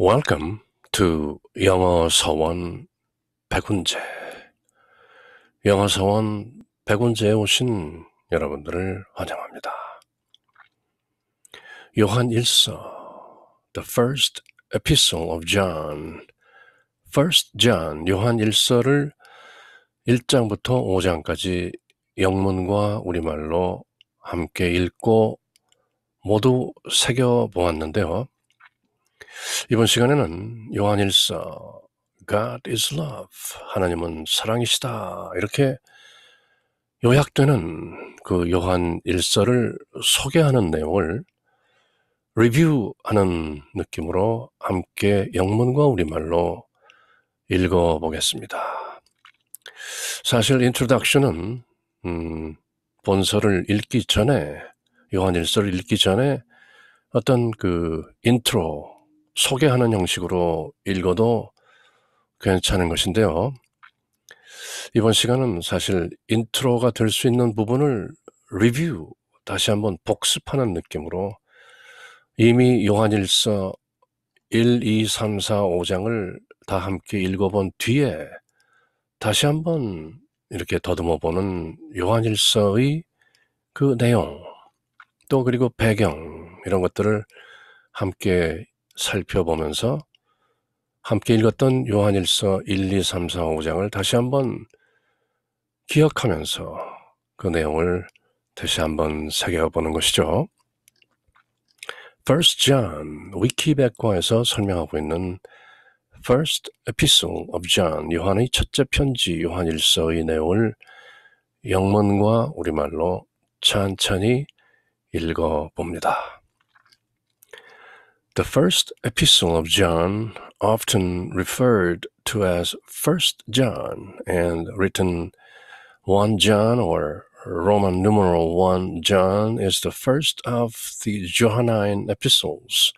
Welcome to 영어 서원 백운제. 영어 서원 백운제에 오신 여러분들을 환영합니다. 요한 1서 The First Epistle of John First John 요한 1서를 1장부터 5장까지 영문과 우리말로 함께 읽고 모두 새겨 보았는데요. 이번 시간에는 요한일서 God is love 하나님은 사랑이시다 이렇게 요약되는 그 요한일서를 소개하는 내용을 리뷰하는 느낌으로 함께 영문과 우리말로 읽어보겠습니다. 사실 인트로덕션은 음, 본서를 읽기 전에 요한일서를 읽기 전에 어떤 그 인트로 소개하는 형식으로 읽어도 괜찮은 것인데요. 이번 시간은 사실 인트로가 될 수 있는 부분을 리뷰, 다시 한번 복습하는 느낌으로 이미 요한일서 1, 2, 3, 4, 5장을 다 함께 읽어본 뒤에 다시 한번 이렇게 더듬어 보는 요한일서의 그 내용, 또 그리고 배경, 이런 것들을 함께 살펴보면서 함께 읽었던 요한일서 1, 2, 3, 4, 5장을 다시 한번 기억하면서 그 내용을 다시 한번 새겨보는 것이죠. First John 위키백과에서 설명하고 있는 First Epistle of John 요한의 첫째 편지 요한일서의 내용을 영문과 우리말로 천천히 읽어봅니다. The first epistle of John, often referred to as First John and written 1 John or Roman numeral 1 John, is the first of the Johannine epistles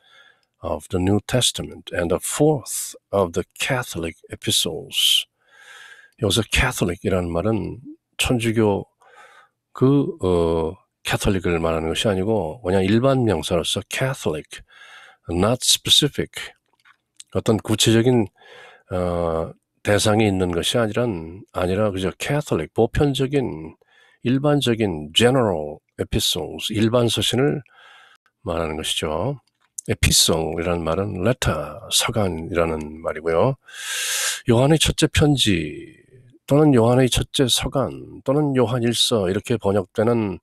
of the New Testament and the fourth of the Catholic epistles. 여기서 Catholic이라는 말은 천주교 그 어, Catholic을 말하는 것이 아니고 그냥 일반 명사로서 Catholic not specific. 어떤 구체적인 어, 대상이 있는 것이 아니란 아니라 그저 Catholic 보편적인 일반적인 general epistles 일반 서신을 말하는 것이죠. 에피송이라는 말은 레터 서간이라는 말이고요. 요한의 첫째 편지 또는 요한의 첫째 서간 또는 요한일서 이렇게 번역되는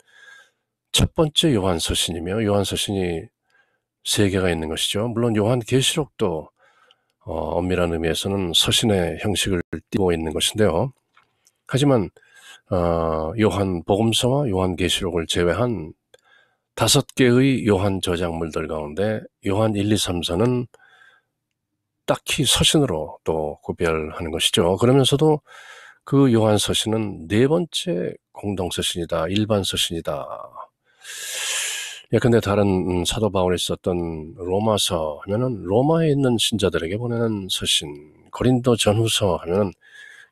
첫 번째 요한 서신이며 요한 서신이 세계가 있는 것이죠. 물론 요한 계시록도 어, 엄밀한 의미에서는 서신의 형식을 띠고 있는 것인데요. 하지만 어, 요한 복음서와 요한 계시록을 제외한 다섯 개의 요한 저작물들 가운데 요한 1, 2, 3서는 딱히 서신으로 또 구별하는 것이죠. 그러면서도 그 요한 서신은 네 번째 공동 서신이다, 일반 서신이다. 예컨대 다른 음, 사도 바울이 썼던 로마서 하면은 로마에 있는 신자들에게 보내는 서신, 고린도 전후서 하면은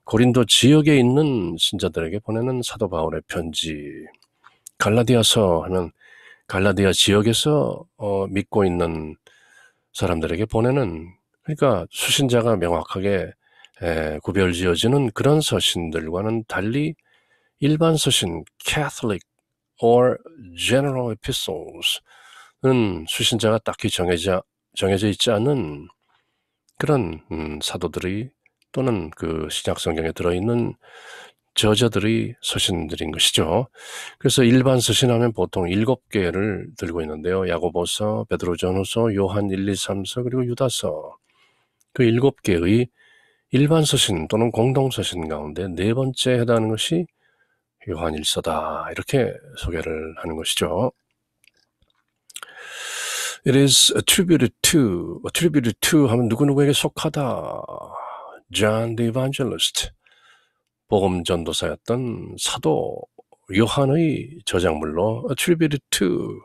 고린도 지역에 있는 신자들에게 보내는 사도 바울의 편지, 갈라디아서 하면 갈라디아 지역에서 어, 믿고 있는 사람들에게 보내는 그러니까 수신자가 명확하게 에, 구별지어지는 그런 서신들과는 달리 일반 서신, Catholic or general epistles는 수신자가 딱히 정해져, 정해져 있지 않은 그런 음, 사도들이 또는 그 신약 성경에 들어있는 저자들이 서신들인 것이죠. 그래서 일반 서신하면 보통 일곱 개를 들고 있는데요. 야고보서, 베드로전후서, 요한 1, 2, 3서 그리고 유다서 그 일곱 개의 일반 서신 또는 공동 서신 가운데 네 번째 에 해당하는 것이 요한일서다 이렇게 소개를 하는 것이죠. It is attributed to, attributed to 하면 누구누구에게 속하다. John the Evangelist, 복음 전도사였던 사도 요한의 저작물로 attributed to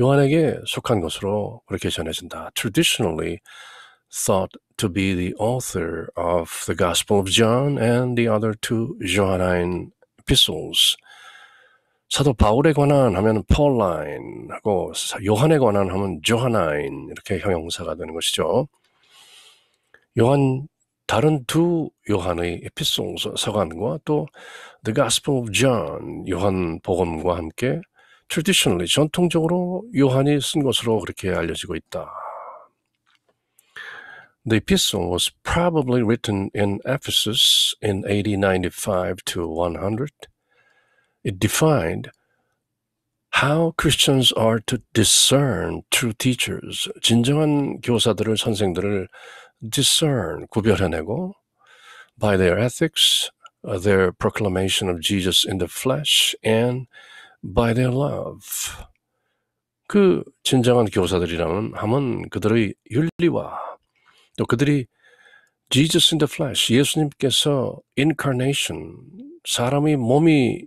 요한에게 속한 것으로 그렇게 전해진다. Traditionally thought to be the author of the Gospel of John and the other two Johannine epistles. 사도 바울에 관한 하면 pauline하고 요한에 관한 하면 johannine 이렇게 형용사가 되는 것이죠. 요한 다른 두 요한의 에피송 서간과 또 The Gospel of John 요한 복음과 함께 traditionally 전통적으로 요한이 쓴 것으로 그렇게 알려지고 있다 The epistle was probably written in Ephesus in AD 95 to 100. It defined how Christians are to discern true teachers, 진정한 교사들을 선생들을 discern 구별해내고 by their ethics, uh, their proclamation of Jesus in the flesh, and by their love. 그 진정한 교사들이라면 하면 그들의 윤리와 또 그들이 Jesus in the flesh, 예수님께서 incarnation, 사람이 몸이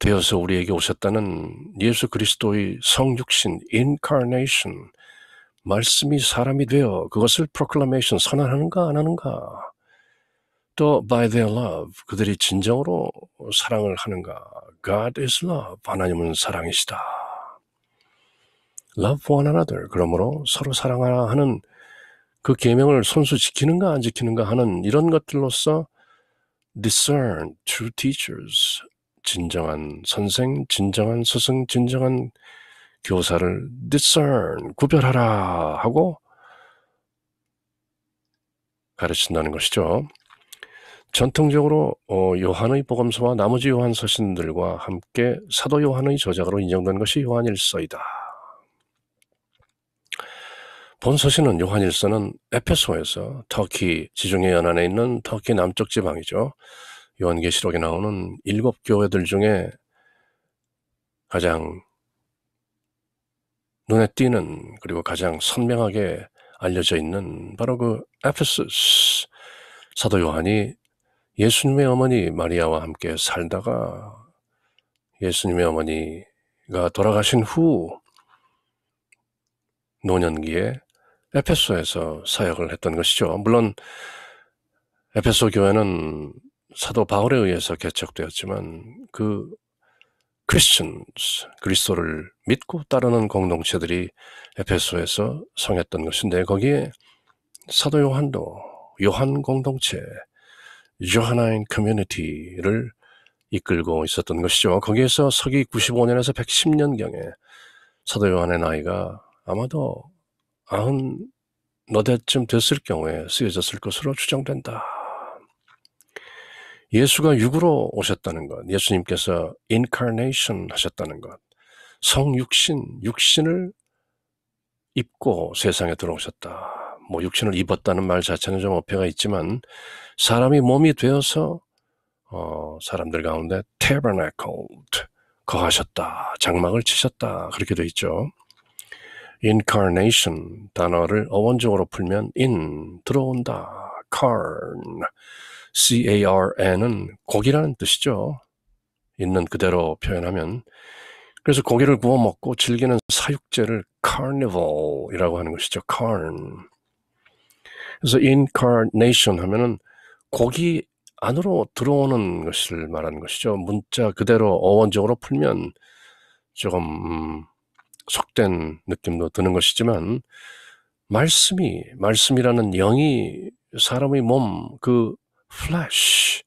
되어서 우리에게 오셨다는 예수 그리스도의 성육신, incarnation, 말씀이 사람이 되어 그것을 proclamation, 선언하는가 안 하는가. 또 by their love, 그들이 진정으로 사랑을 하는가. God is love, 하나님은 사랑이시다. love one another, 그러므로 서로 사랑하라 하는 그 계명을 손수 지키는가 안 지키는가 하는 이런 것들로서 discern true teachers 진정한 선생, 진정한 스승, 진정한 교사를 discern 구별하라 하고 가르친다는 것이죠. 전통적으로 어, 요한의 복음서와 나머지 요한 서신들과 함께 사도 요한의 저작으로 인정된 것이 요한일서이다. 본서신은 요한일서는 에페소에서 터키 지중해 연안에 있는 터키 남쪽 지방이죠. 요한계시록에 나오는 일곱 교회들 중에 가장 눈에 띄는 그리고 가장 선명하게 알려져 있는 바로 그 에페소스 사도 요한이 예수님의 어머니 마리아와 함께 살다가 예수님의 어머니가 돌아가신 후 노년기에 에페소에서 사역을 했던 것이죠. 물론 에페소 교회는 사도 바울에 의해서 개척되었지만 그 크리스천스, 그리스도를 믿고 따르는 공동체들이 에페소에서 성했던 것인데 거기에 사도 요한도 요한 공동체, 요하나인 커뮤니티를 이끌고 있었던 것이죠. 거기에서 서기 95년에서 110년경에 사도 요한의 나이가 아마도 아흔 너대쯤 됐을 경우에 쓰여졌을 것으로 추정된다. 예수가 육으로 오셨다는 것, 예수님께서 인카네이션 하셨다는 것, 성육신, 육신을 입고 세상에 들어오셨다. 뭐 육신을 입었다는 말 자체는 좀 어폐가 있지만 사람이 몸이 되어서 어, 사람들 가운데 t a b e r 거하셨다, 장막을 치셨다 그렇게 돼 있죠. incarnation 단어를 어원적으로 풀면 in 들어온다. carn c-a-r-n은 고기라는 뜻이죠. 있는 그대로 표현하면 그래서 고기를 구워 먹고 즐기는 사육제를 carnival이라고 하는 것이죠. carn 그래서 incarnation 하면은 고기 안으로 들어오는 것을 말하는 것이죠. 문자 그대로 어원적으로 풀면 조금 음, 속된 느낌도 드는 것이지만 말씀이 말씀이라는 영이 사람의 몸그 flesh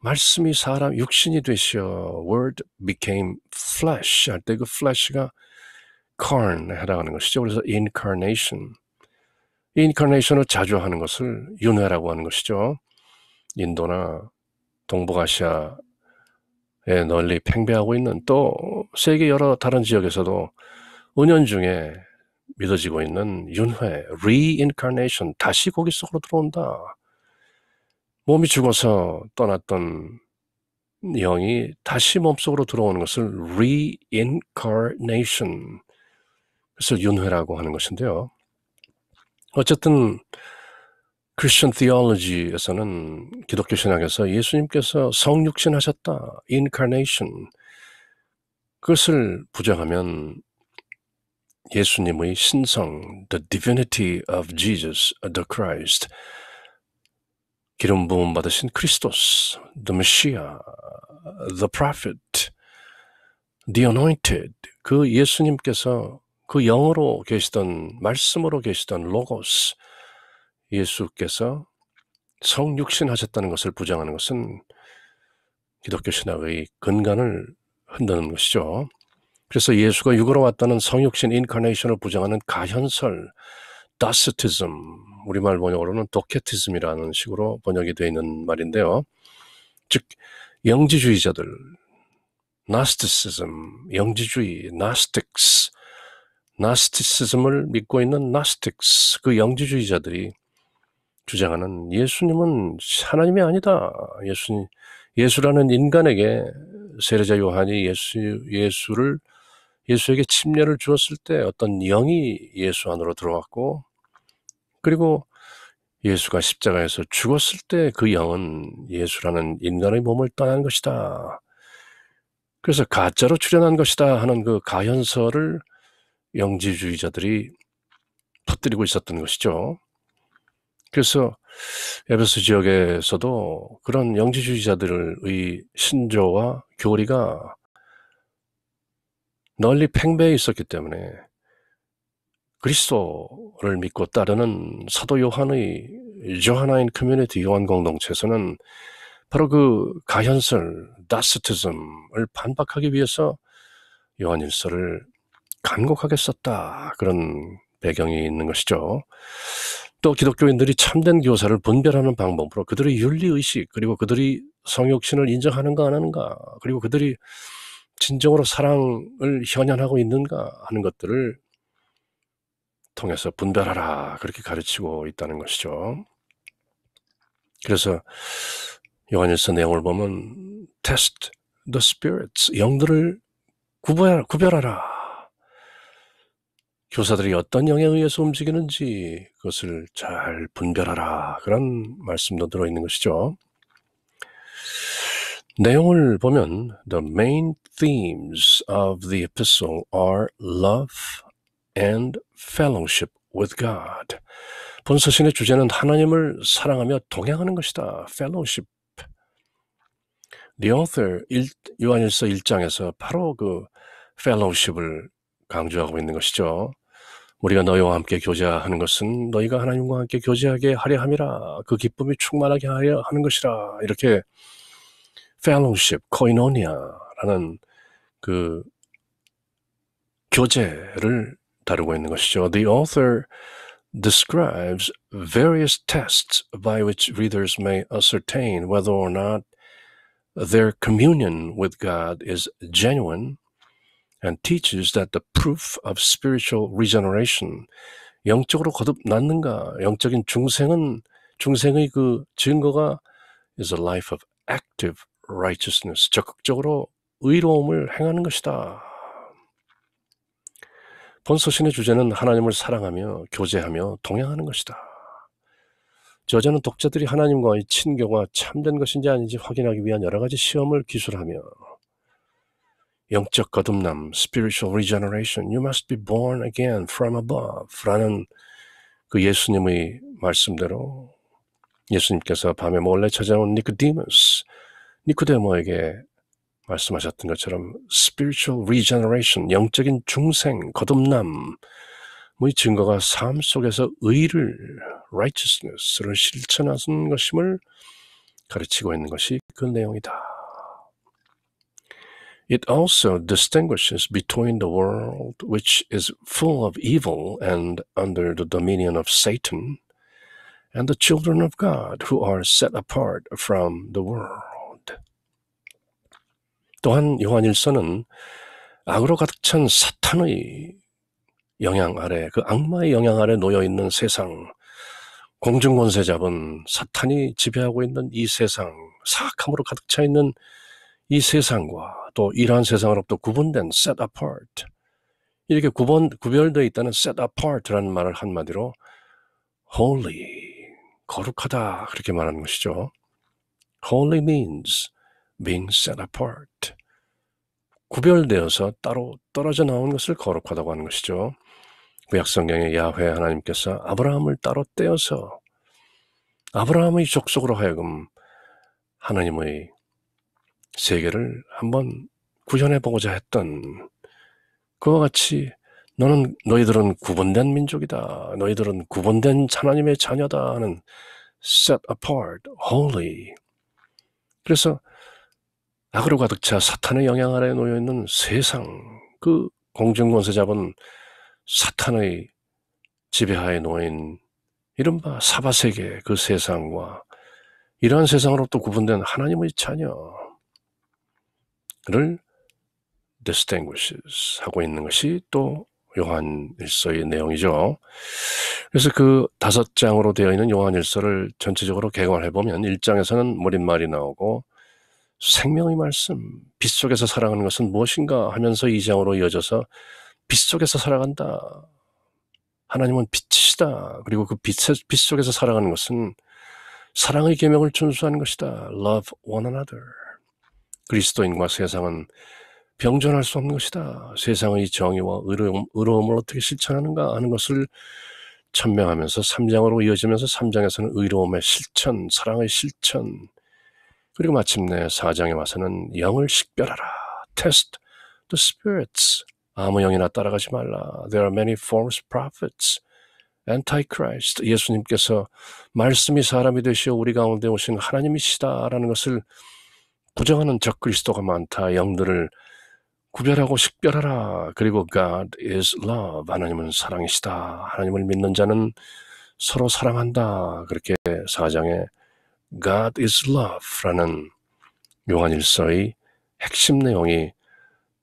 말씀이 사람 육신이 되시어 word became flesh 할 때 그 flesh가 carn 해당하는 것이죠. 그래서 incarnation incarnation을 자주 하는 것을 윤회라고 하는 것이죠. 인도나 동북아시아에 널리 팽배하고 있는 또 세계 여러 다른 지역에서도 5년 중에 믿어지고 있는 윤회, reincarnation, 다시 거기 속으로 들어온다. 몸이 죽어서 떠났던 영이 다시 몸속으로 들어오는 것을 reincarnation, 그것을 윤회라고 하는 것인데요. 어쨌든 크리스천 디올로지에서는 기독교 신학에서 예수님께서 성육신 하셨다, incarnation, 그것을 부정하면 예수님의 신성, the divinity of Jesus, the Christ, 기름 부음 받으신 크리스토스, the Messiah, the Prophet, the Anointed, 그 예수님께서 그 영어로 계시던 말씀으로 계시던 로고스 예수께서 성육신하셨다는 것을 부정하는 것은 기독교 신학의 근간을 흔드는 것이죠. 그래서 예수가 육으로 왔다는 성육신 인카네이션을 부정하는 가현설, 다스티즘, 우리말 번역으로는 도케티즘이라는 식으로 번역이 되어 있는 말인데요. 즉, 영지주의자들, 나스티시즘, 영지주의, 나스틱스, 나스티시즘을 믿고 있는 나스틱스, 그 영지주의자들이 주장하는 예수님은 하나님이 아니다. 예수님, 예수라는 인간에게 세례자 요한이 예수, 예수를 예수에게 침례를 주었을 때 어떤 영이 예수 안으로 들어왔고 그리고 예수가 십자가에서 죽었을 때 그 영은 예수라는 인간의 몸을 떠난 것이다. 그래서 가짜로 출현한 것이다 하는 그 가현설을 영지주의자들이 퍼뜨리고 있었던 것이죠. 그래서 에베소 지역에서도 그런 영지주의자들의 신조와 교리가 널리 팽배해 있었기 때문에 그리스도를 믿고 따르는 사도 요한의 요하나인 커뮤니티 요한 공동체에서는 바로 그 가현설, 나스티즘을 반박하기 위해서 요한일서를 간곡하게 썼다. 그런 배경이 있는 것이죠. 또 기독교인들이 참된 교사를 분별하는 방법으로 그들의 윤리의식, 그리고 그들이 성욕신을 인정하는가 안 하는가, 그리고 그들이 진정으로 사랑을 현현하고 있는가 하는 것들을 통해서 분별하라 그렇게 가르치고 있다는 것이죠. 그래서 요한일서 내용을 보면 test the spirits 영들을 구별하라, 구별하라. 교사들이 어떤 영에 의해서 움직이는지 그것을 잘 분별하라 그런 말씀도 들어 있는 것이죠. 내용을 보면 the main themes of the epistle are love and fellowship with God. 본서신의 주제는 하나님을 사랑하며 동행하는 것이다. fellowship. The author 일, 요한일서 1장에서 바로 그 fellowship을 강조하고 있는 것이죠. 우리가 너희와 함께 교제하는 것은 너희가 하나님과 함께 교제하게 하려 함이라 그 기쁨이 충만하게 하려 하는 것이라 이렇게 fellowship, koinonia라는 그 교제를 다루고 있는 것이죠. The author describes various tests by which readers may ascertain whether or not their communion with God is genuine and teaches that the proof of spiritual regeneration 영적으로 거듭났는가 영적인 중생은 중생의 그 증거가 is a life of active righteousness, 적극적으로 의로움을 행하는 것이다. 본서신의 주제는 하나님을 사랑하며 교제하며 동행하는 것이다. 저자는 독자들이 하나님과의 친교가 참된 것인지 아닌지 확인하기 위한 여러 가지 시험을 기술하며 영적 거듭남 (spiritual regeneration) (you must be born again from above)라는 그 예수님의 말씀대로 예수님께서 밤에 몰래 찾아온 니크디모스 니코데모에게 말씀하셨던 것처럼 spiritual regeneration, 영적인 중생, 거듭남, 증거가 삶 속에서 의를 righteousness를 실천하는 것임을 가르치고 있는 것이 그 내용이다. It also distinguishes between the world which is full of evil and under the dominion of Satan and the children of God who are set apart from the world. 또한 요한 일서는 악으로 가득 찬 사탄의 영향 아래, 그 악마의 영향 아래 놓여 있는 세상, 공중 권세 잡은 사탄이 지배하고 있는 이 세상, 사악함으로 가득 차 있는 이 세상과 또 이러한 세상으로부터 구분된 set apart 이렇게 구분 구별되어 있다는 set apart라는 말을 한마디로 holy 거룩하다 그렇게 말하는 것이죠. Holy means being set apart. 구별되어서 따로 떨어져 나온 것을 거룩하다고 하는 것이죠. 구약성경의 야훼 하나님께서 아브라함을 따로 떼어서 아브라함의 족속으로 하여금 하나님의 세계를 한번 구현해 보고자 했던 그와 같이 너는 너희들은 구분된 민족이다. 너희들은 구분된 하나님의 자녀다 하는 set apart, holy. 그래서 악으로 가득 차 사탄의 영향 아래 에 놓여 있는 세상 그 공중 권세 잡은 사탄의 지배하에 놓인 이른바 사바세계 그 세상과 이러한 세상으로부터 구분된 하나님의 자녀를 distinguishes 하고 있는 것이 또 요한일서의 내용이죠. 그래서 그 다섯 장으로 되어 있는 요한일서를 전체적으로 개괄해 보면 1장에서는 머릿말이 나오고 생명의 말씀, 빛 속에서 살아가는 것은 무엇인가 하면서 이장으로 이어져서 빛 속에서 살아간다. 하나님은 빛이시다. 그리고 그 빛, 빛 속에서 살아가는 것은 사랑의 계명을 준수하는 것이다. Love one another. 그리스도인과 세상은 병존할 수 없는 것이다. 세상의 정의와 의로움, 의로움을 어떻게 실천하는가 하는 것을 천명하면서 3장으로 이어지면서 3장에서는 의로움의 실천, 사랑의 실천, 그리고 마침내 사장에 와서는 영을 식별하라. Test the spirits. 아무 영이나 따라가지 말라. There are many false prophets. Antichrist. 예수님께서 말씀이 사람이 되시어 우리 가운데 오신 하나님이시다라는 것을 부정하는 적그리스도가 많다. 영들을 구별하고 식별하라. 그리고 God is love. 하나님은 사랑이시다. 하나님을 믿는 자는 서로 사랑한다. 그렇게 사장에 God is love라는 요한일서의 핵심 내용이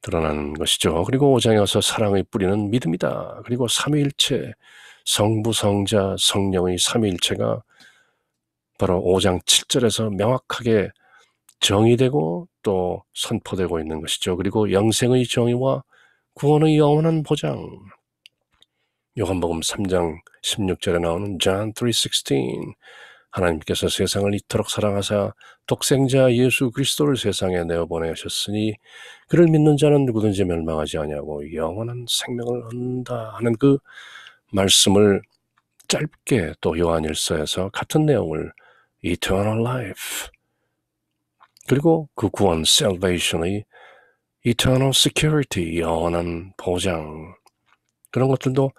드러나는 것이죠. 그리고 오장에서 사랑의 뿌리는 믿음이다. 그리고 삼위일체, 성부, 성자, 성령의 삼위일체가 바로 오장칠절에서 명확하게 정의되고 또 선포되고 있는 것이죠. 그리고 영생의 정의와 구원의 영원한 보장. 요한복음 3장 16절에 나오는 John 3:16 하나님께서 세상을 이토록 사랑하사 독생자 예수 그리스도를 세상에 내어 보내셨으니 그를 믿는 자는 누구든지 멸망하지 아니하고 영원한 생명을 얻는다 하는 그 말씀을 짧게 또 요한일서에서 같은 내용을 eternal life 그리고 그 구원 salvation의 eternal security 영원한 보장 그런 것들도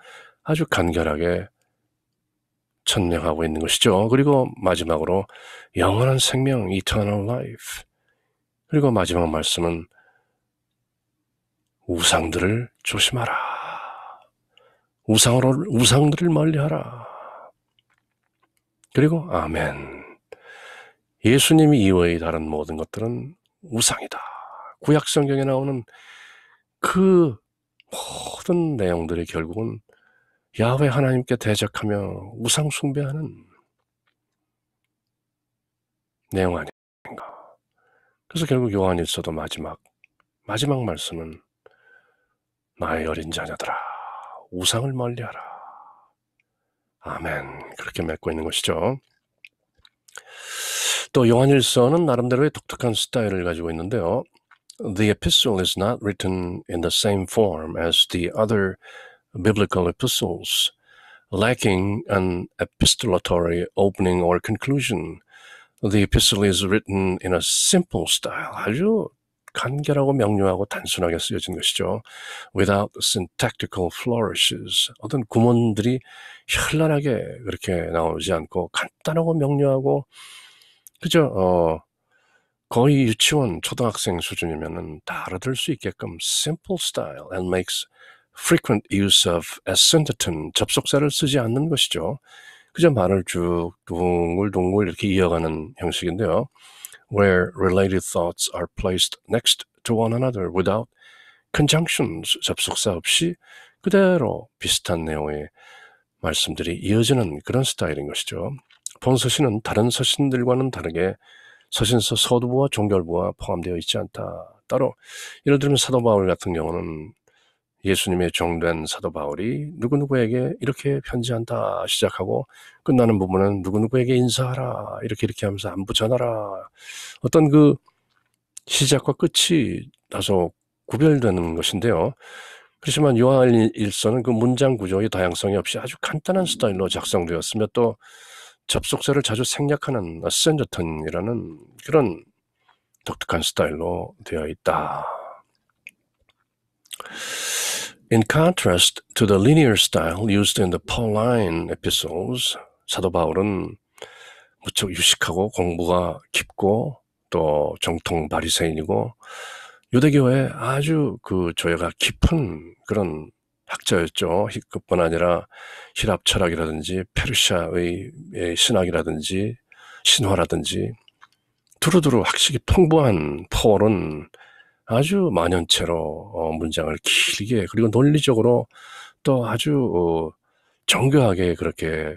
아주 간결하게 천명하고 있는 것이죠. 그리고 마지막으로 영원한 생명, eternal life. 그리고 마지막 말씀은 우상들을 조심하라. 우상으로, 우상들을 멀리하라. 그리고 아멘. 예수님 이외의 다른 모든 것들은 우상이다. 구약 성경에 나오는 그 모든 내용들이 결국은 야훼 하나님께 대적하며 우상 숭배하는 내용 아닌가. 그래서 결국 요한일서도 마지막 마지막 말씀은 나의 어린 자녀들아 우상을 멀리하라. 아멘. 그렇게 맺고 있는 것이죠. 또 요한일서는 나름대로의 독특한 스타일을 가지고 있는데요. The epistle is not written in the same form as the other biblical epistles, lacking an epistolatory opening or conclusion. The epistle is written in a simple style, 아주 간결하고 명료하고 단순하게 쓰여진 것이죠. Without syntactical flourishes. 어떤 구문들이 현란하게 그렇게 나오지 않고 간단하고 명료하고 그죠? 어, 거의 유치원 초등학생 수준이면다 알아들 수 있게끔 simple style and makes frequent use of ascendant 접속사를 쓰지 않는 것이죠. 그저 말을 쭉 동글동글 이렇게 이어가는 형식인데요. where related thoughts are placed next to one another without conjunctions 접속사 없이 그대로 비슷한 내용의 말씀들이 이어지는 그런 스타일인 것이죠. 본 서신은 다른 서신들과는 다르게 서신서 서두부와 종결부가 포함되어 있지 않다. 따로 예를 들면 사도 바울 같은 경우는 예수님의 종된 사도 바울이 누구누구에게 이렇게 편지한다 시작하고 끝나는 부분은 누구누구에게 인사하라 이렇게 이렇게 하면서 안부 전하라 어떤 그 시작과 끝이 다소 구별되는 것인데요. 그렇지만 요한 일서는 그 문장 구조의 다양성이 없이 아주 간단한 스타일로 작성되었으며 또접속자를 자주 생략하는 센저턴이라는 그런 독특한 스타일로 되어 있다. In contrast to the linear style used in the Pauline episodes, 사도 바울은 무척 유식하고 공부가 깊고 또 정통 바리새인이고 유대교의 아주 그 조예가 깊은 그런 학자였죠. 그뿐 아니라 히랍 철학이라든지 페르시아의 신학이라든지 신화라든지 두루두루 학식이 풍부한 폴은 아주 만연체로 문장을 길게 그리고 논리적으로 또 아주 정교하게 그렇게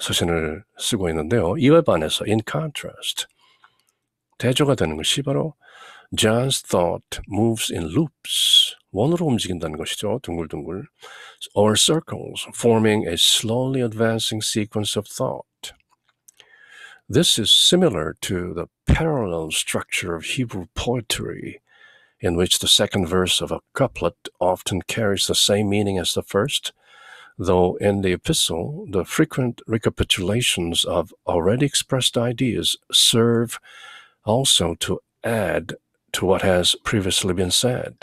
서신을 쓰고 있는데요. 이에 반해서 in contrast 대조가 되는 것이 바로 John's thought moves in loops 원으로 움직인다는 것이죠. 둥글둥글 or circles forming a slowly advancing sequence of thought. This is similar to the parallel structure of Hebrew poetry in which the second verse of a couplet often carries the same meaning as the first, though in the epistle the frequent recapitulations of already expressed ideas serve also to add to what has previously been said.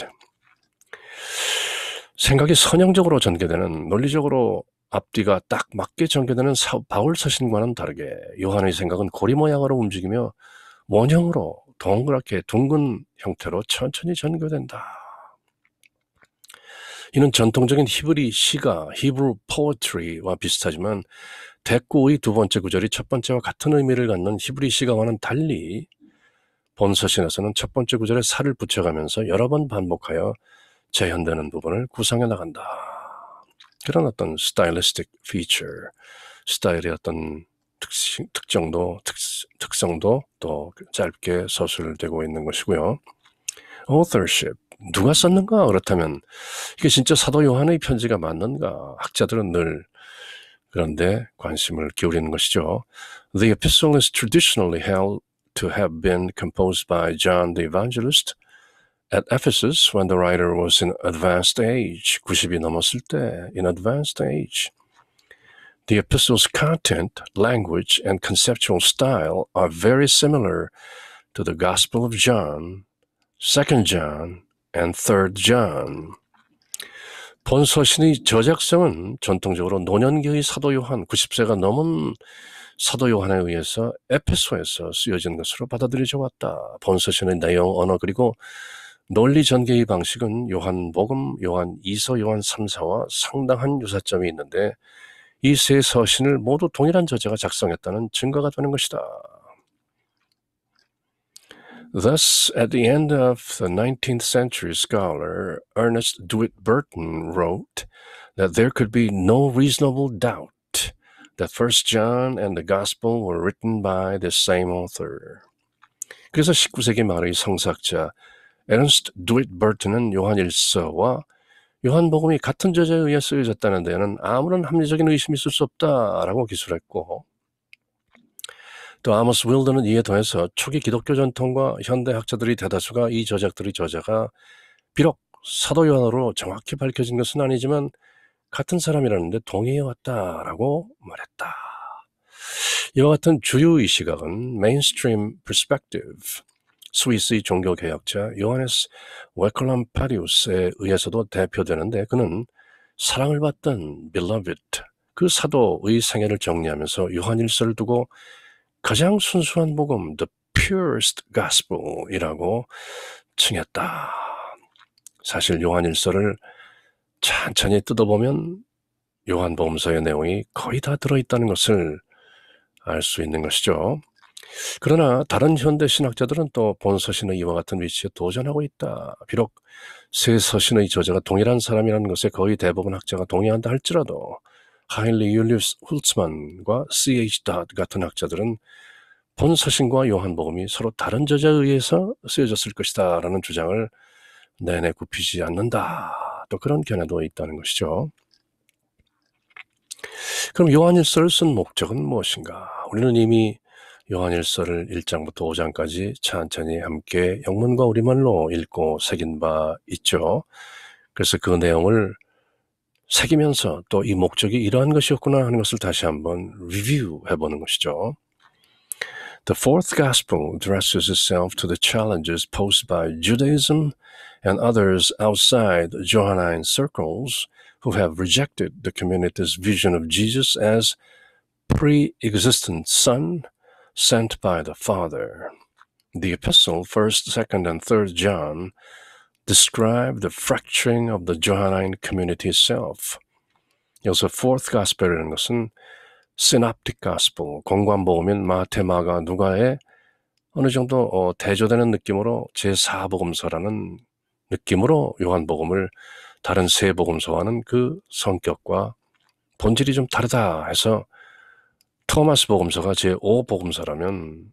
생각이 선형적으로 전개되는 논리적으로 앞뒤가 딱 맞게 전개되는 바울 서신과는 다르게 요한의 생각은 고리 모양으로 움직이며 원형으로 동그랗게 둥근 형태로 천천히 전개된다. 이는 전통적인 히브리 시가, 히브리 포트리와 비슷하지만 대꾸의 두 번째 구절이 첫 번째와 같은 의미를 갖는 히브리 시가와는 달리 본서신에서는 첫 번째 구절에 살을 붙여가면서 여러 번 반복하여 재현되는 부분을 구상해 나간다. 그런 어떤 스타일리스틱 피처, 스타일의 어떤 특징, 특정도, 특, 특성도 또 짧게 서술되고 있는 것이고요. authorship 누가 썼는가 그렇다면 이게 진짜 사도 요한의 편지가 맞는가 학자들은 늘 그런데 관심을 기울이는 것이죠. The epistle is traditionally held to have been composed by John the Evangelist at Ephesus when the writer was in advanced age. 90이 넘었을 때 in advanced age. The epistle's content, language, and conceptual style are very similar to the Gospel of John, 2nd John, and 3rd John. 본서신의 저작성은 전통적으로 노년기의 사도 요한 90세가 넘은 사도 요한에 의해서 에페소에서 쓰여진 것으로 받아들여져 왔다. 본서신의 내용, 언어 그리고 논리 전개의 방식은 요한복음, 요한 2서, 요한 3사와 상당한 유사점이 있는데 이세 서신을 모두 동일한 저자가 작성했다는 증거가 되는 것이다. Thus, at the end of the 19th century, scholar Ernest DeWitt Burton wrote that there could be no reasonable doubt that First John and the Gospel were written by the same author. 그래서 19세기 말의 성사학자 에런스트 두잇 버튼은 요한 1서와 요한복음이 같은 저자에 의해 쓰여졌다는 데는 에 아무런 합리적인 의심이 있을 수 없다라고 기술했고 또 아모스 윌드는 이에 더해서 초기 기독교 전통과 현대 학자들이 대다수가 이 저작들의 저자가 비록 사도 요한으로 정확히 밝혀진 것은 아니지만 같은 사람이라는데 동의해 왔다라고 말했다. 이와 같은 주요 이 시각은 mainstream perspective, 스위스의 종교개혁자 요하네스 웨클람 파리우스에 의해서도 대표되는데 그는 사랑을 받던 빌라빗 그 사도의 생애를 정리하면서 요한일서를 두고 가장 순수한 복음 The Purest Gospel이라고 칭했다. 사실 요한일서를 천천히 뜯어보면 요한복음서의 내용이 거의 다 들어있다는 것을 알 수 있는 것이죠. 그러나 다른 현대 신학자들은 또본 서신의 이와 같은 위치에 도전하고 있다. 비록 세 서신의 저자가 동일한 사람이라는 것에 거의 대부분 학자가 동의한다 할지라도 하일리 율리우스 훌츠만과 C.H. 닷 같은 학자들은 본 서신과 요한복음이 서로 다른 저자에 의해서 쓰여졌을 것이다 라는 주장을 내내 굽히지 않는다. 또 그런 견해도 있다는 것이죠. 그럼 요한일서를 쓴 목적은 무엇인가? 우리는 이미 요한일서를 1장부터 5장까지 천천히 함께 영문과 우리말로 읽고 새긴 바 있죠. 그래서 그 내용을 새기면서 또 이 목적이 이러한 것이었구나 하는 것을 다시 한번 리뷰해 보는 것이죠. The fourth gospel addresses itself to the challenges posed by Judaism and others outside Johannine circles who have rejected the community's vision of Jesus as pre existent Son sent by the Father. The epistle, 1st, 2nd, and 3rd John, describe the fracturing of the Johannine community itself. 여기서 f t h gospel이라는 것은 synoptic gospel, 공관복음인 마테마가 누가의 어느 정도 대조되는 느낌으로 제4복음서라는 느낌으로 요한복음을 다른 세 복음서와는 그 성격과 본질이 좀 다르다 해서 토마스 복음서가 제5 복음서라면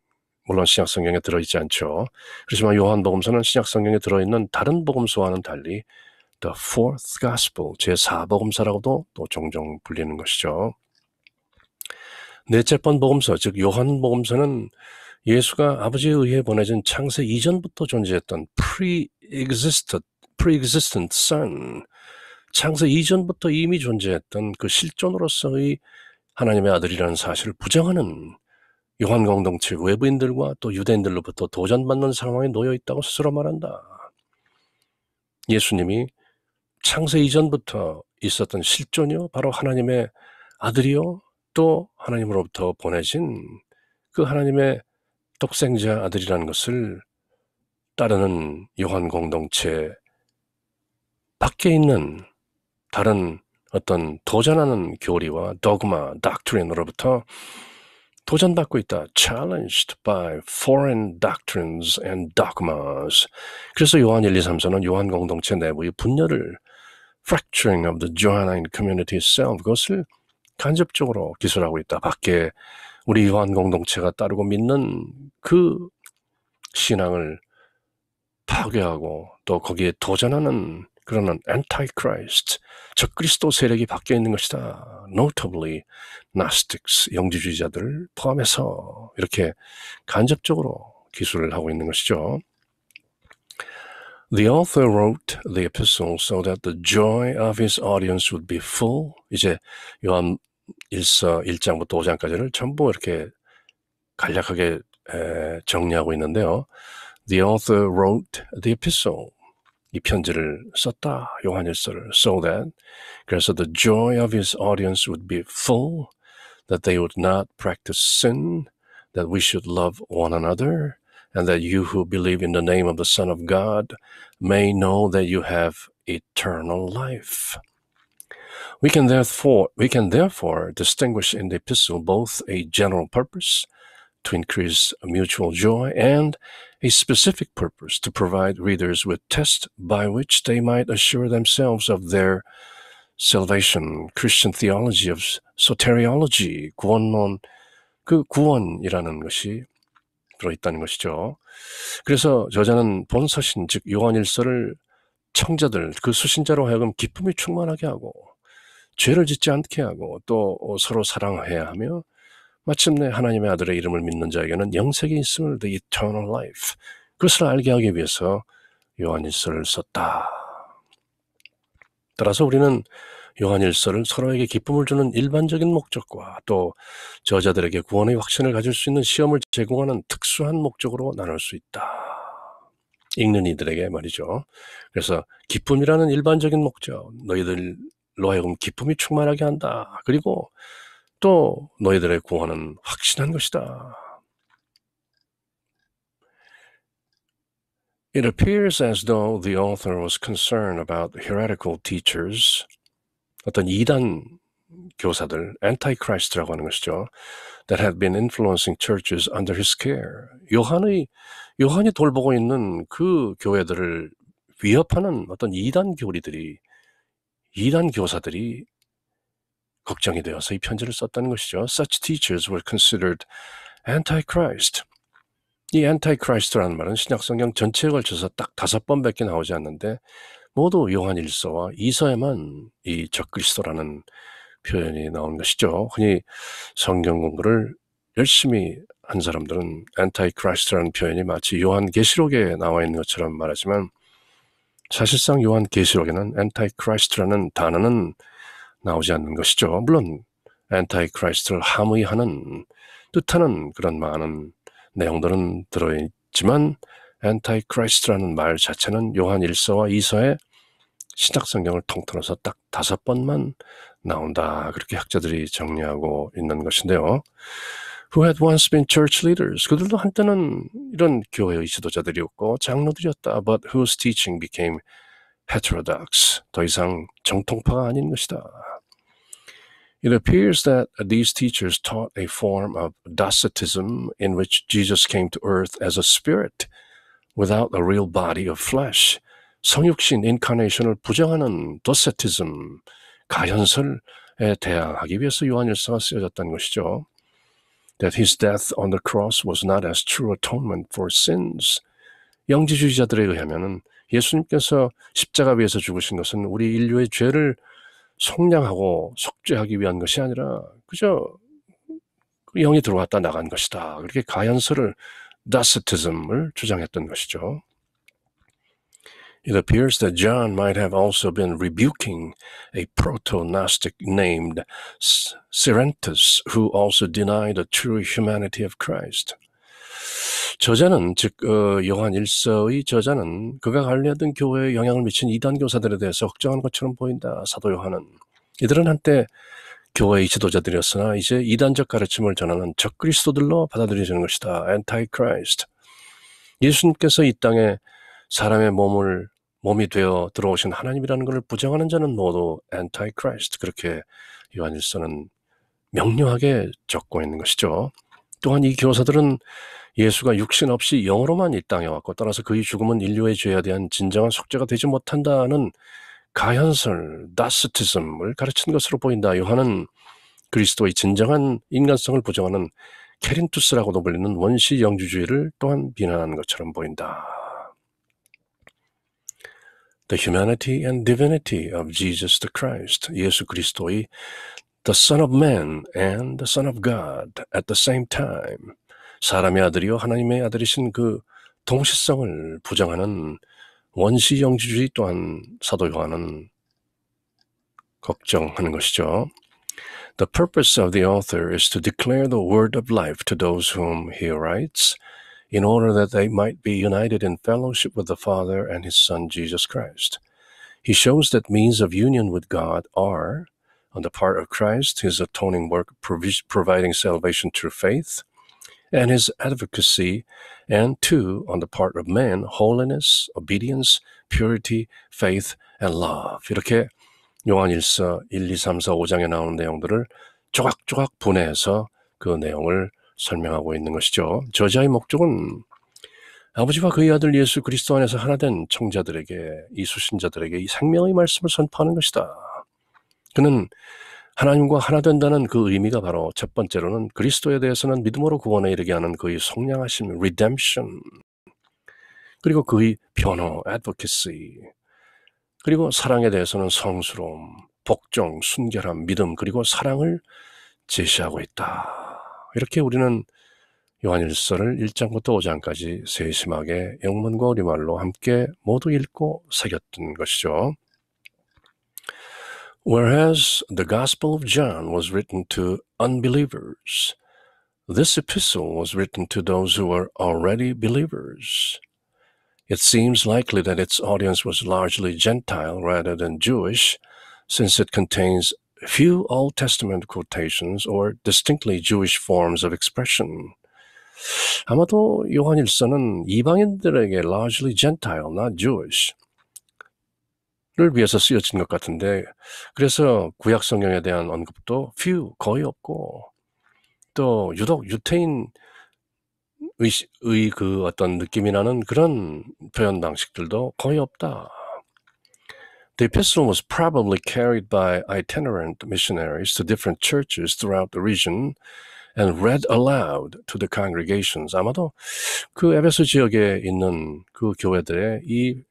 물론 신약 성경에 들어있지 않죠. 그렇지만 요한 복음서는 신약 성경에 들어있는 다른 복음서와는 달리 The Fourth Gospel, 제4 복음서라고도 또 종종 불리는 것이죠. 넷째 번 복음서, 즉 요한 복음서는 예수가 아버지에 의해 보내진 창세 이전부터 존재했던 pre-existed, pre-existent son, 창세 이전부터 이미 존재했던 그 실존으로서의 하나님의 아들이라는 사실을 부정하는 요한 공동체 외부인들과 또 유대인들로부터 도전받는 상황에 놓여 있다고 스스로 말한다. 예수님이 창세 이전부터 있었던 실존이요, 바로 하나님의 아들이요, 또 하나님으로부터 보내신 그 하나님의 독생자 아들이라는 것을 따르는 요한 공동체 밖에 있는 다른 어떤 도전하는 교리와 dogma, doctrine으로부터 도전받고 있다. challenged by foreign doctrines and dogmas. 그래서 요한 1, 2, 3서는 요한 공동체 내부의 분열을 fracturing of the Johannine community itself. 그것을 간접적으로 기술하고 있다. 밖에 우리 요한 공동체가 따르고 믿는 그 신앙을 파괴하고 또 거기에 도전하는 그러는 Antichrist, 적그리스도 세력이 바뀌어 있는 것이다. Notably, Gnostics, 영지주의자들을 포함해서 이렇게 간접적으로 기술을 하고 있는 것이죠. The author wrote the epistle so that the joy of his audience would be full. 이제 요한 1서 1장부터 5장까지를 전부 이렇게 간략하게 정리하고 있는데요. The author wrote the epistle. 이 편지를 썼다. 요한일서를. So that 그래서 the joy of his audience would be full that they would not practice sin that we should love one another and that you who believe in the name of the Son of God may know that you have eternal life. We can therefore we can therefore distinguish in the epistle both a general purpose to increase mutual joy and a specific purpose to provide readers with tests by which they might assure themselves of their salvation, Christian theology of soteriology, 구원론, 그 구원이라는 것이 들어있다는 것이죠. 그래서 저자는 본서신, 즉 요한일서를 청자들, 그 수신자로 하여금 기쁨이 충만하게 하고 죄를 짓지 않게 하고 또 서로 사랑해야 하며 마침내 하나님의 아들의 이름을 믿는 자에게는 영생이 있음을 the eternal life 그것을 알게 하기 위해서 요한일서를 썼다. 따라서 우리는 요한일서를 서로에게 기쁨을 주는 일반적인 목적과 또 저자들에게 구원의 확신을 가질 수 있는 시험을 제공하는 특수한 목적으로 나눌 수 있다. 읽는 이들에게 말이죠. 그래서 기쁨이라는 일반적인 목적, 너희들로 하여금 기쁨이 충만하게 한다. 그리고 또 너희들의 구원은 확신한 것이다. It appears as though the author was concerned about heretical teachers, 어떤 이단 교사들, antichrist라고 하는 것이죠, that had been influencing churches under his care. 요한의 요한이 돌보고 있는 그 교회들을 위협하는 어떤 이단 교리들이 이단 교사들이 걱정이 되어서 이 편지를 썼다는 것이죠. Such teachers were considered antichrist. 이 antichrist라는 말은 신약성경 전체에 걸쳐서 딱 다섯 번밖에 나오지 않는데 모두 요한 일서와 이서에만 이 적그리스도라는 표현이 나온 것이죠. 흔히 성경 공부를 열심히 한 사람들은 antichrist라는 표현이 마치 요한 계시록에 나와 있는 것처럼 말하지만 사실상 요한 계시록에는 antichrist라는 단어는 나오지 않는 것이죠. 물론 엔타이크라이스트를 함의하는 뜻하는 그런 많은 내용들은 들어있지만 엔타이크라이스트라는 말 자체는 요한 1서와 2서의 신약 성경을 통틀어서 딱 다섯 번만 나온다. 그렇게 학자들이 정리하고 있는 것인데요. Who had once been church leaders. 그들도 한때는 이런 교회의 지도자들이었고 장로들이었다. But whose teaching became heterodox. 더 이상 정통파가 아닌 것이다. It appears that these teachers taught a form of Docetism in which Jesus came to earth as a spirit without a real body of flesh. 성육신 인카네이션을 부정하는 Docetism, 가연설에 대항하기 위해서 요한일서가 쓰여졌다는 것이죠. That his death on the cross was not as true atonement for sins. 영지주의자들에 의하면 예수님께서 십자가 위에서 죽으신 것은 우리 인류의 죄를 속량하고 속죄하기 위한 것이 아니라 그저 영이 들어왔다 나간 것이다. 그렇게 가연설을 다스티즘을 주장했던 것이죠. It appears that John might have also been rebuking a proto-Gnostic named Serentus, who also denied the true humanity of Christ. 저자는 즉 어, 요한 일서의 저자는 그가 관리하던 교회에 영향을 미친 이단 교사들에 대해서 걱정하는 것처럼 보인다. 사도 요한은 이들은 한때 교회의 지도자들이었으나 이제 이단적 가르침을 전하는 적그리스도들로 받아들여지는 것이다. 엔타이크라이스트. 예수님께서 이 땅에 사람의 몸을 몸이 되어 들어오신 하나님이라는 것을 부정하는 자는 모두 엔타이크라이스트 그렇게 요한일서는 명료하게 적고 있는 것이죠. 또한 이 교사들은 예수가 육신 없이 영으로만 이 땅에 왔고 따라서 그의 죽음은 인류의 죄에 대한 진정한 속죄가 되지 못한다는 가현설, 다스티즘을 가르친 것으로 보인다. 요한은 그리스도의 진정한 인간성을 부정하는 케린투스라고도 불리는 원시 영주주의를 또한 비난하는 것처럼 보인다. The humanity and divinity of Jesus the Christ, 예수 그리스도의 the Son of Man and the Son of God at the same time. 사람의 아들이요 하나님의 아들이신 그 동시성을 부정하는 원시 영지주의 또한 사도 요한은 걱정하는 것이죠. The purpose of the author is to declare the word of life to those whom he writes in order that they might be united in fellowship with the Father and his Son Jesus Christ. He shows that means of union with God are, on the part of Christ, his atoning work providing salvation through faith, and his advocacy, and two, on the part of man, holiness, obedience, purity, faith, and love. 이렇게 요한 1서 1, 2, 3, 4, 5장에 나오는 내용들을 조각조각 분해해서 그 내용을 설명하고 있는 것이죠. 저자의 목적은 아버지와 그의 아들 예수 그리스도 안에서 하나 된 청자들에게 이 수신자들에게 이 생명의 말씀을 선포하는 것이다. 그는 하나님과 하나 된다는 그 의미가 바로 첫 번째로는 그리스도에 대해서는 믿음으로 구원에 이르게 하는 그의 성량하신 redemption 그리고 그의 변호 advocacy 그리고 사랑에 대해서는 성스러움 복종 순결함 믿음 그리고 사랑을 제시하고 있다 이렇게 우리는 요한일서를 1장부터 5장까지 세심하게 영문과 우리말로 함께 모두 읽고 새겼던 것이죠. Whereas the Gospel of John was written to unbelievers, this epistle was written to those who were already believers. It seems likely that its audience was largely Gentile rather than Jewish, since it contains few Old Testament quotations or distinctly Jewish forms of expression. 아마도 요한 이방인들에게 largely Gentile, not Jewish, 를 위해서 쓰여진 것 같은데 그래서 구약 성경에 대한 언급도 few 거의 없고 또 유독 유태인 의의 그 어떤 느낌이 나는 그런 표현 방식들도 거의 없다. The epistle was probably carried by itinerant missionaries to different churches throughout the region and read aloud to the congregations. 아마도 그 에베소 지역에 있는 그 교회들의 이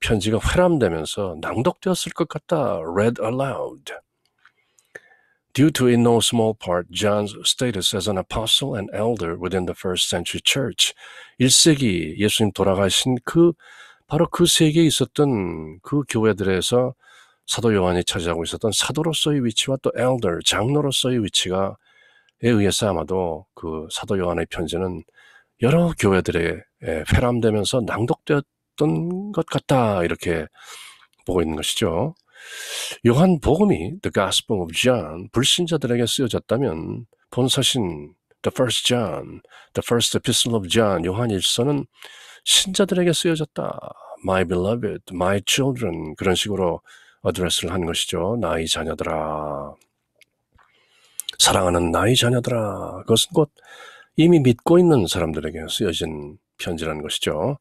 편지가 회람되면서 낭독되었을 것 같다. read aloud. Due to in no small part John's status as an apostle and elder within the first century church, 1세기 예수님 돌아가신 그 바로 그 세계에 있었던 그 교회들에서 사도 요한이 차지하고 있었던 사도로서의 위치와 또 elder 장로로서의 위치가 에 의해서 아마도 그 사도 요한의 편지는 여러 교회들에 회람되면서 낭독되었 없었던 것 같다. 이렇게 보고 있는 것이죠. 요한 복음이 The Gospel of John 불신자들에게 쓰여졌다면 본서신 The First John, The First Epistle of John 요한 일서는 신자들에게 쓰여졌다. My beloved, my children 그런 식으로 어드레스를 한 것이죠. 나의 자녀들아. 사랑하는 나의 자녀들아. 그것은 곧 이미 믿고 있는 사람들에게 쓰여진 편지라는 것이죠.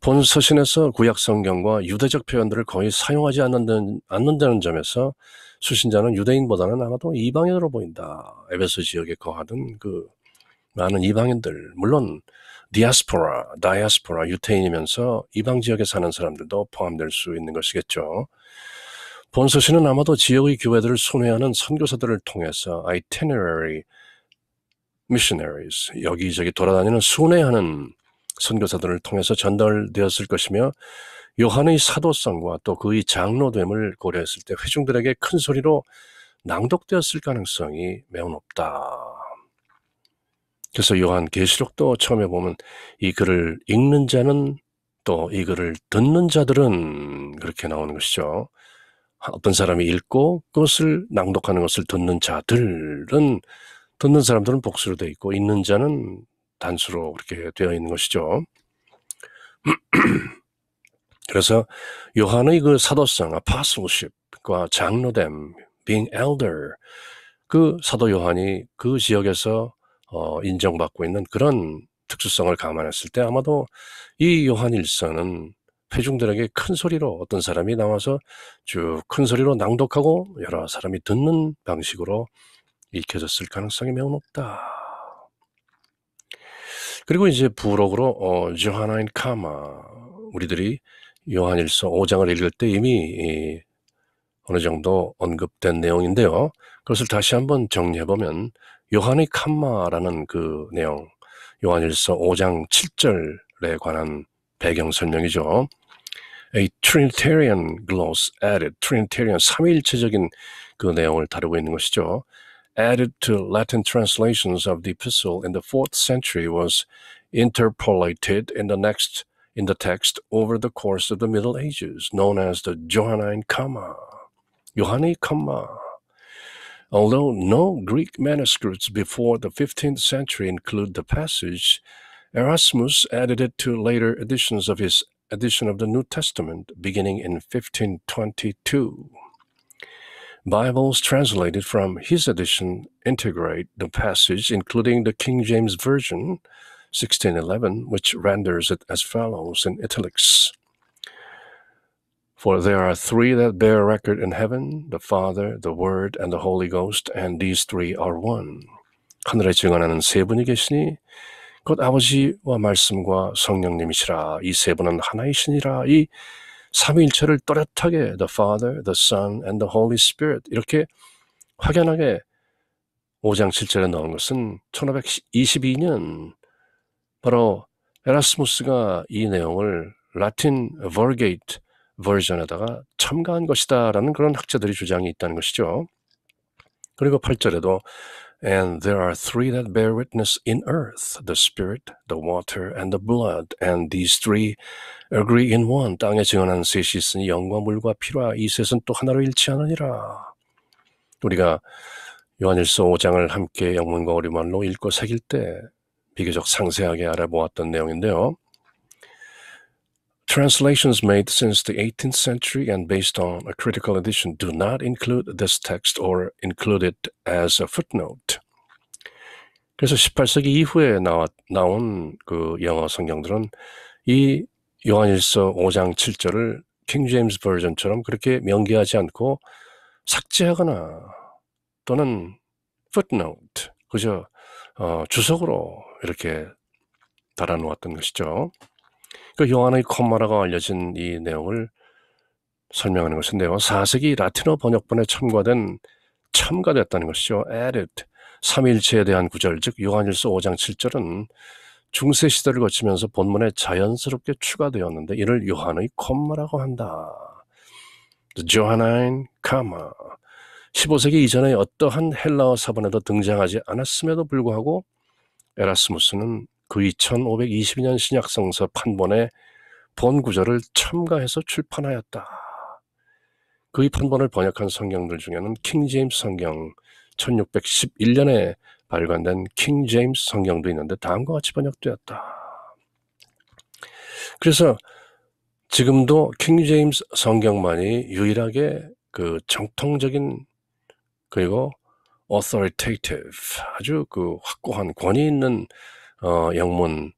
본 서신에서 구약 성경과 유대적 표현들을 거의 사용하지 않는다는, 않는다는 점에서 수신자는 유대인보다는 아마도 이방인으로 보인다. 에베소 지역에 거하는 그 많은 이방인들, 물론 디아스포라, 다이아스포라, 유태인이면서 이방 지역에 사는 사람들도 포함될 수 있는 것이겠죠. 본서신은 아마도 지역의 교회들을 순회하는 선교사들을 통해서 itinerary missionaries, 여기저기 돌아다니는 순회하는 선교사들을 통해서 전달되었을 것이며 요한의 사도성과 또 그의 장로됨을 고려했을 때 회중들에게 큰 소리로 낭독되었을 가능성이 매우 높다. 그래서 요한 계시록도 처음에 보면 이 글을 읽는 자는 또 이 글을 듣는 자들은 그렇게 나오는 것이죠. 어떤 사람이 읽고 그것을 낭독하는 것을 듣는 자들은 듣는 사람들은 복수로 되어 있고 읽는 자는 단수로 그렇게 되어 있는 것이죠. 그래서 요한의 그 사도성, apostleship과 장로됨, being elder, 그 사도 요한이 그 지역에서 어, 인정받고 있는 그런 특수성을 감안했을 때 아마도 이 요한 일서는 회중들에게 큰 소리로 어떤 사람이 나와서 쭉 큰 소리로 낭독하고 여러 사람이 듣는 방식으로 읽혀졌을 가능성이 매우 높다. 그리고 이제 부록으로 어, 요하나인 카마 우리들이 요한일서 5장을 읽을 때 이미 이, 어느 정도 언급된 내용인데요. 그것을 다시 한번 정리해 보면 요한의 카마라는 그 내용, 요한일서 5장 7절에 관한 배경 설명이죠. A Trinitarian gloss added, Trinitarian 삼위일체적인 그 내용을 다루고 있는 것이죠. added to Latin translations of the epistle in the 4th century was interpolated in the next in the text over the course of the Middle Ages, known as the Johannine Comma. Johannine Comma. Although no Greek manuscripts before the 15th century include the passage, Erasmus added it to later editions of his edition of the New Testament, beginning in 1522. Bibles translated from his edition integrate the passage, including the King James Version, 1611, which renders it as follows in italics. For there are three that bear record in heaven the Father, the Word, and the Holy Ghost, and these three are one. 하늘에 증언하는 세 분이 계시니 곧 아버지와 말씀과 성령님이시라 이 세 분은 하나이시니라 이 삼위일체를 또렷하게 the Father, the Son and the Holy Spirit 이렇게 확연하게 5장 7절에 나온 것은 1522년 바로 에라스무스가 이 내용을 라틴 v 버게이 e 버전에다가 참가한 것이다라는 그런 학자들이 주장이 있다는 것이죠. 그리고 8절에도 And there are three that bear witness in earth the spirit, the water, and the blood. And these three agree in one. 땅에 증언한 셋이 있으니 영과 물과 피라이 셋은 또 하나로 일치하느니라. 우리가 요한일서 5장을 함께 영문과 우리말로 읽고 새길 때 비교적 상세하게 알아보았던 내용인데요. Translations made since the 18th century and based on a critical edition do not include this text or include it as a footnote. 그래서 18세기 이후에 나와, 나온 그 영어 성경들은 이 요한일서 5장 7절을 킹 제임스 버전처럼 그렇게 명기하지 않고 삭제하거나 또는 footnote, 그저 어, 주석으로 이렇게 달아놓았던 것이죠. 그 요한의 콤마라가 알려진 이 내용을 설명하는 것인데요. 4세기 라틴어 번역본에 첨가된 첨가됐다는 것이죠. added 삼일체에 대한 구절 즉 요한일서 5장 7절은 중세 시대를 거치면서 본문에 자연스럽게 추가되었는데 이를 요한의 콤마라고 한다. 조하나인 카마 15세기 이전에 어떠한 헬라어 사본에도 등장하지 않았음에도 불구하고 에라스무스는 그 2522년 신약성서 판본에 본 구절을 첨가해서 출판하였다. 그의 판본을 번역한 성경들 중에는 킹제임스 성경, 1611년에 발간된 킹제임스 성경도 있는데 다음과 같이 번역되었다. 그래서 지금도 킹제임스 성경만이 유일하게 그 정통적인 그리고 authoritative 아주 그 확고한 권위 있는 어, 영문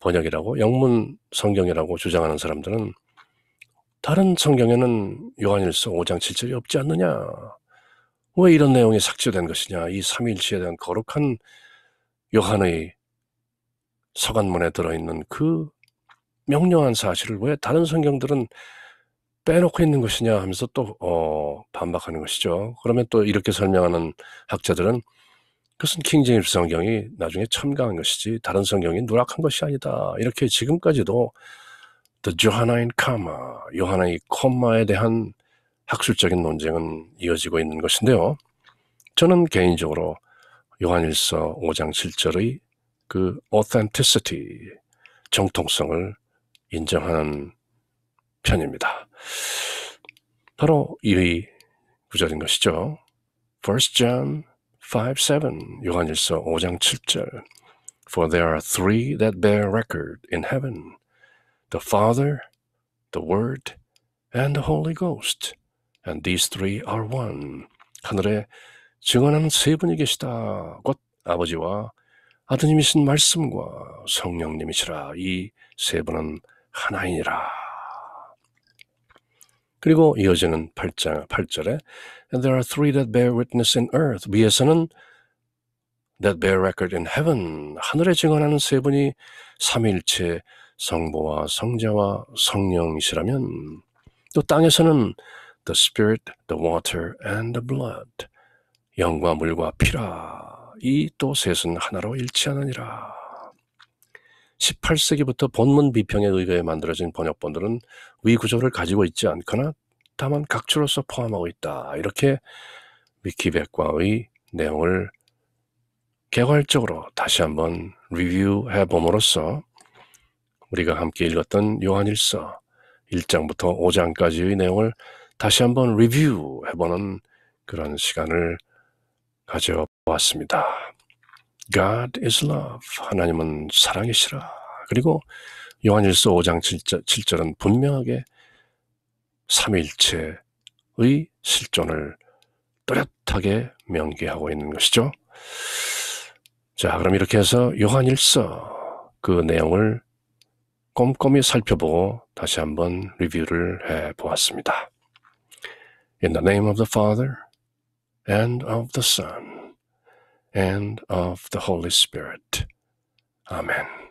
번역이라고 영문 성경이라고 주장하는 사람들은 다른 성경에는 요한일서 5장 7절이 없지 않느냐? 왜 이런 내용이 삭제된 것이냐? 이 삼일치에 대한 거룩한 요한의 서간문에 들어있는 그 명료한 사실을 왜 다른 성경들은 빼놓고 있는 것이냐 하면서 또 어, 반박하는 것이죠. 그러면 또 이렇게 설명하는 학자들은 그것은 킹제임스 성경이 나중에 첨가한 것이지 다른 성경이 누락한 것이 아니다. 이렇게 지금까지도 The Johannine comma, 요하나의 콤마에 대한 학술적인 논쟁은 이어지고 있는 것인데요. 저는 개인적으로 요한일서 5장 7절의 그 authenticity, 정통성을 인정하는 편입니다. 바로 이 구절인 것이죠. First John 5:7 요한일서 5장 7절 For there are three that bear record in heaven the Father the Word and the Holy Ghost and these three are one 하늘에 증언하는 세 분이 계시다 곧 아버지와 아드님이신 말씀과 성령님이시라 이 세 분은 하나이니라 그리고 이어지는 8장 8절에 And there are three that bear witness in earth. 위에서는 that bear record in heaven. 하늘에 증언하는 세 분이 삼일체 성부와 성자와 성령이시라면 또 땅에서는 the spirit, the water and the blood. 영과 물과 피라. 이 또 셋은 하나로 일치하느니라. 18세기부터 본문 비평에 의거해 만들어진 번역본들은 위 구조를 가지고 있지 않거나 다만 각주로서 포함하고 있다. 이렇게 위키백과의 내용을 개괄적으로 다시 한번 리뷰해 봄으로써 우리가 함께 읽었던 요한일서 1장부터 5장까지의 내용을 다시 한번 리뷰해 보는 그런 시간을 가져왔습니다 God is love. 하나님은 사랑이시라. 그리고 요한일서 5장 7절, 은 분명하게 삼일체의 실존을 또렷하게 명기하고 있는 것이죠. 자, 그럼 이렇게 해서 요한일서 그 내용을 꼼꼼히 살펴보고 다시 한번 리뷰를 해 보았습니다. In the name of the Father and of the Son and of the Holy Spirit. Amen.